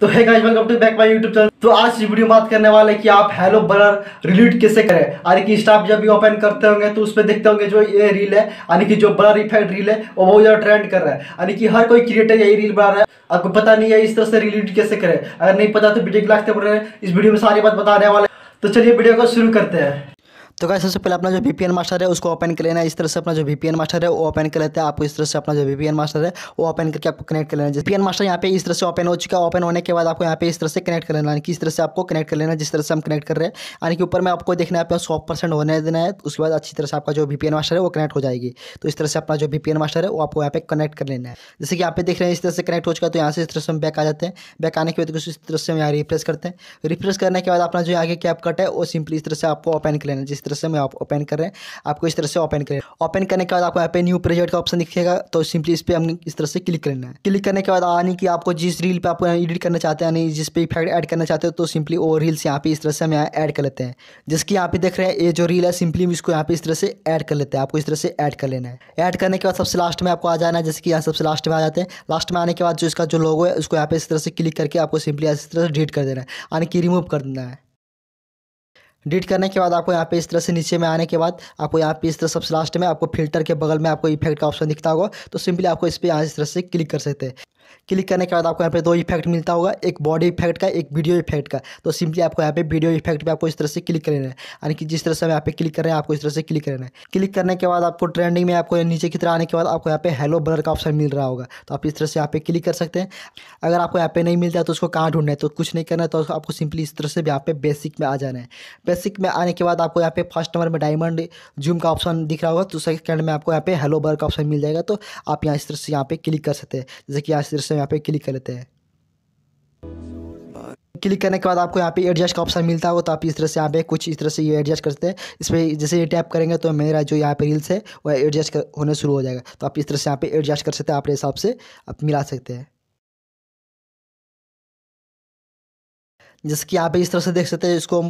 तो है guys welcome to back my YouTube channel तो आज वीडियो में बात करने वाले कि आप हेलो बर्नर रिलीट कैसे करें यानी कि स्टाफ जब भी ओपन करते होंगे तो उसमें देखते होंगे जो ये रील है यानी कि जो बर्नर इफेक्ट रील है वो बहुत ज़्यादा ट्रेंड कर रहा है यानी कि हर कोई क्रिएटर यही रील बना रहा है आपको पता नहीं है इस तरह से रिलीट कैसे करे अगर नहीं पता तो वीडियो के लास्ट इस वीडियो में सारी बात बताने वाले तो चलिए वीडियो को शुरू करते हैं तो क्या सबसे पहले अपना जो वी मास्टर है उसको ओपन कर लेना है इस तरह से अपना जो वी मास्टर है वो ओपन कर लेते हैं आपको इस तरह से अपना जो वी मास्टर है वो ओपन करके आपको कनेक्ट कर लेना है वीपीएन मास्टर यहाँ पे इस तरह से ओपन हो चुका है ओपन होने के बाद आपको यहाँ पे इस तरह से कनेक्ट कर लेना है किस तरह से आपको कनेक्ट कर लेना जिस तरह से हम कनेक्ट कर रहे हैं यानी कि ऊपर में आपको देखना है सौ परसेंट होने देना है उसके बाद अच्छी तरह से आपका जो वी मास्टर है वो कनेक्ट हो जाएगी तो इस तरह से अपना जो वी मास्टर है वो आपको यहाँ पे कनेक्ट कर लेना है जैसे कि यहाँ पे देख रहे हैं इस तरह से कनेक्ट हो चुका है तो यहाँ से इस तरह से हम बैक आ जाते हैं बैक आने के बाद इस तरह से हम यहाँ रिफ्रेश करते हैं रिफ्रेश करने के बाद अपना जो आगे कैप कट है वो सिंपली इस तरह से आपको ओपन कर लेना है जिस तरह से मैं आप ओपन कर रहे हैं आपको इस तरह से ओपन करें ओपन करने के बाद आपको यहाँ पे न्यू प्रोजेक्ट का ऑप्शन दिखेगा तो सिंपली इस पर हम इस तरह से क्लिक करना है क्लिक करने के बाद आने की आपको जिस रील पर आपको एडिट करना चाहते हैं यानी जिस पर इफेक्ट एड करना चाहते हो तो सिंपली वो रील्स यहाँ पे इस तरह से हम यहाँ ऐड कर लेते हैं जिसकी यहाँ पे देख रहे हैं ये जो रील है सिंपली इसको यहाँ पे इस तरह से ऐड कर लेते हैं आपको इस तरह से ऐड कर लेना है ऐड करने के बाद सबसे लास्ट में आपको आ जाना है जैसे कि यहाँ सबसे लास्ट में आ जाते हैं लास्ट में आने के बाद जो इसका जो लोगो है उसको यहाँ पे इस तरह से क्लिक करके आपको सिंपली इस तरह से डिलीट कर देना है यानी कि रिमूव कर देना है डिलीट करने के बाद आपको यहाँ पे इस तरह से नीचे में आने के बाद आपको यहाँ पे इस तरह सबसे लास्ट में आपको फिल्टर के बगल में आपको इफेक्ट का ऑप्शन दिखता होगा तो सिंपली आपको इस पर यहाँ इस तरह से क्लिक कर सकते हैं क्लिक करने के बाद आपको यहाँ पे दो इफेक्ट मिलता होगा एक बॉडी इफेक्ट का एक वीडियो इफेक्ट का तो सिंपली आपको यहाँ पे वीडियो इफेक्ट पे आपको इस तरह से क्लिक करना है यानी कि जिस तरह से हम यहाँ पे क्लिक कर रहे हैं आपको इस तरह से क्लिक करना है क्लिक करने के बाद आपको ट्रेंडिंग में आपको नीचे की तरह आने के बाद आपको यहाँ पे हेलो ब्लर का ऑप्शन मिल रहा होगा तो आप इस तरह से यहाँ पे क्लिक कर सकते हैं अगर आपको यहाँ पे नहीं मिलता तो उसको कहाँ ढूंढना है तो कुछ नहीं करना है तो आपको सिंपली इस तरह से यहाँ पे बेसिक में आ जाना है बेसिक में आने के बाद आपको यहाँ पे फर्स्ट नंबर में डायमंड जूम का ऑप्शन दिख रहा होगा तो सेकंड में आपको यहाँ पे हेलो ब्लर का ऑप्शन मिल जाएगा तो आप यहाँ इस तरह से यहाँ पे क्लिक कर सकते हैं जैसे कि यहाँ फिर से यहाँ पे क्लिक कर लेते हैं क्लिक करने के बाद आपको यहाँ पे एडजस्ट का ऑप्शन मिलता होगा तो आप इस तरह से यहाँ पे कुछ इस तरह से ये एडजस्ट करते हैं इस पर जैसे ये टैप करेंगे तो मेरा जो यहाँ पे रील्स है वह एडजस्ट होने शुरू हो जाएगा तो आप इस तरह से यहाँ पे एडजस्ट कर सकते हैं अपने हिसाब से आप मिला सकते हैं जैसे कि आप इस तरह से देख सकते हैं इसको हम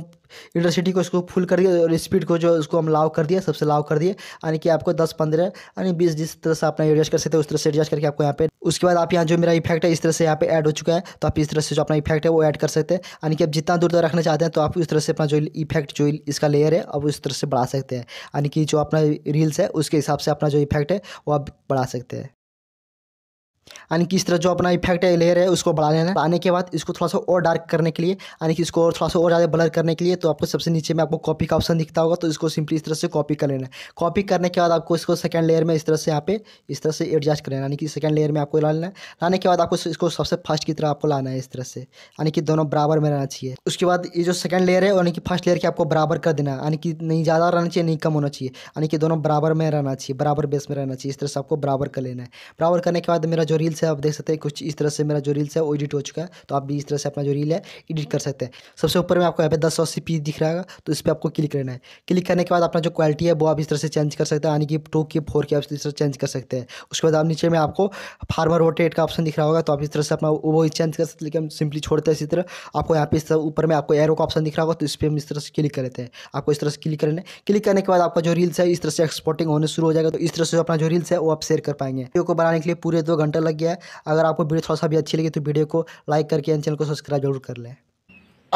इंटरसिटी को इसको फुल कर दिए और स्पीड को जो इसको हम लाव कर दिए सबसे लाव कर दिए यानी कि आपको दस पंद्रह यानी बीस जिस तरह से आप एडजस्ट कर सकते हैं उस तरह से एडजस्ट करके आपको यहाँ पे उसके बाद आप यहाँ जो मेरा इफेक्ट है इस तरह से यहाँ पे ऐड हो चुका है तो आप इस तरह से जो अपना इफेक्ट है वो ऐड कर सकते हैं यानी कि आप जितना दूर तक रखना चाहते हैं तो आप उस तरह से अपना जो इफेक्ट जो इसका लेयर है आप उस तरह से बढ़ा सकते हैं यानी कि जो अपना रील्स है उसके हिसाब से अपना जो इफेक्ट है वो आप बढ़ा सकते हैं यानी कि इस तरह जो अपना इफेक्ट है लेयर है उसको बढ़ा लेना आने के बाद इसको थोड़ा सा और डार्क करने के लिए यानी कि इसको और थोड़ा सा और ज़्यादा ब्लर करने के लिए तो आपको सबसे नीचे में आपको कॉपी का ऑप्शन दिखता होगा तो इसको सिंपली इस तरह से कॉपी कर लेना कॉपी करने के बाद आपको इसको सेकंड लेयर में इस तरह से यहाँ पे इस तरह से एडजस्ट कर लेना यानी कि सेकंड लेयर में आपको ला लेना लाने के बाद आपको इसको सबसे फर्स्ट की तरह आपको लाना है इस तरह से यानी कि दोनों बराबर में रहना चाहिए उसके बाद ये जो सेकंड लेयर है यानी कि फर्स्ट लेयर के आपको बराबर कर देना यानी कि नहीं ज़्यादा रहना चाहिए नहीं कम होना चाहिए यानी कि दोनों बराबर में रहना चाहिए बराबर बेस में रहना चाहिए इस तरह से आपको बराबर कर लेना है बराबर करने के बाद मेरा जो रील रील्स है आप देख सकते हैं कुछ इस तरह से मेरा जो रील्स है वो एडिट हो चुका है तो आप भी इस तरह से अपना जो रील है एडिट कर सकते हैं सबसे ऊपर में आपको यहाँ पे दस सौ दिख रहा है तो इस पर आपको क्लिक करना है क्लिक करने के बाद अपना जो क्वालिटी है वो आप इस तरह से चेंज कर सकते हैं यानी कि टू की फोर की आप इस तरह चेंज कर सकते हैं उसके बाद आप नीचे में आपको फार्मर रोटेट का ऑप्शन दिख रहा होगा तो आप इस तरह से अपना वो चेंज कर सकते लेकिन हम सिंपली छोड़ते हैं इसी तरह आपको यहाँ पे इस तरह ऊपर में आपको एरो का ऑप्शन दिख रहा होगा तो इस पर हम इस तरह से क्लिक कर लेते हैं आपको इस तरह से क्लिक करने क्लिक करने के बाद आपका जो रील्स है इस तरह से एक्सपोर्टिंग होने शुरू हो जाएगा तो इस तरह से अपना जो रील्स है वो आप शेयर कर पाएंगे वीडियो को बनाने के लिए पूरे दो घंटा लग गया है अगर आपको वीडियो थोड़ा सा भी अच्छी लगी तो वीडियो को लाइक करके एंड चैनल को सब्सक्राइब जरूर कर लें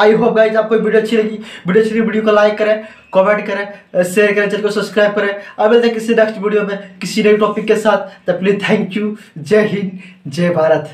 आई होप गाइज आपको वीडियो अच्छी लगी वीडियो अच्छी लगी वीडियो को लाइक करें कमेंट करें शेयर करें चैनल को सब्सक्राइब करें अब मिलते हैं किसी नेक्स्ट वीडियो में किसी नए टॉपिक के साथ तो प्लीज थैंक यू जय हिंद जय भारत